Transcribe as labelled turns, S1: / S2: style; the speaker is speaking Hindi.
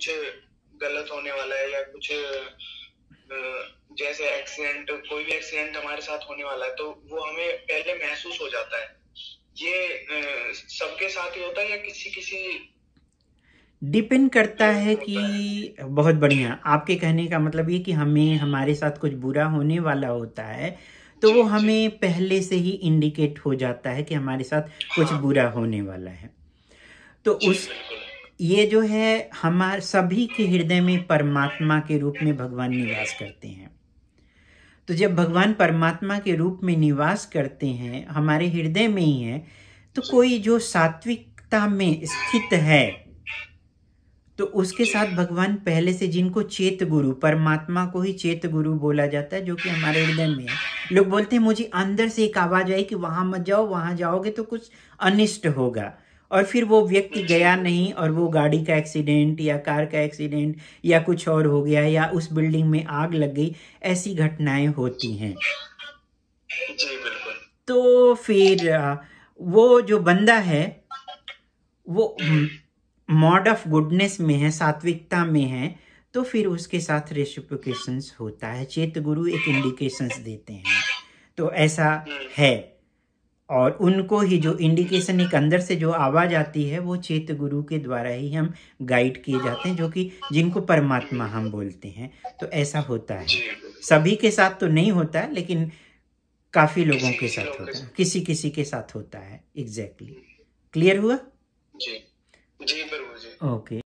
S1: कुछ गलत होने वाला है या कुछ जैसे एक्सीडेंट कोई भी एक्सीडेंट हमारे साथ होने वाला है तो वो हमें पहले महसूस हो जाता है ये सबके साथ ही होता है या किसी किसी डिपेंड करता है कि बहुत बढ़िया आपके कहने का मतलब ये कि हमें हमारे साथ कुछ बुरा होने वाला होता है तो वो हमें पहले से ही इंडिकेट हो जाता है कि हमारे साथ कुछ हाँ। बुरा होने वाला है तो उस ये जो है हमारे सभी के हृदय में परमात्मा के रूप में भगवान निवास करते हैं तो जब भगवान परमात्मा के रूप में निवास करते हैं हमारे हृदय में ही है तो कोई जो सात्विकता में स्थित है तो उसके साथ भगवान पहले से जिनको चेत गुरु परमात्मा को ही चेत गुरु बोला जाता है जो कि हमारे हृदय में है लोग बोलते हैं मुझे अंदर से एक आवाज आई कि वहां मत जाओ वहां जाओगे तो कुछ अनिष्ट होगा और फिर वो व्यक्ति गया नहीं और वो गाड़ी का एक्सीडेंट या कार का एक्सीडेंट या कुछ और हो गया या उस बिल्डिंग में आग लग गई ऐसी घटनाएं होती हैं तो फिर वो जो बंदा है वो मॉड ऑफ गुडनेस में है सात्विकता में है तो फिर उसके साथ रेसिप्रोकेशंस होता है चेत गुरु एक इंडिकेशंस देते हैं तो ऐसा है और उनको ही जो इंडिकेशन एक अंदर से जो आवाज़ आती है वो चेत गुरु के द्वारा ही हम गाइड किए जाते हैं जो कि जिनको परमात्मा हम बोलते हैं तो ऐसा होता है सभी के साथ तो नहीं होता है लेकिन काफ़ी लोगों के साथ होता है किसी किसी के साथ होता है एग्जैक्टली exactly. क्लियर हुआ जी जी ओके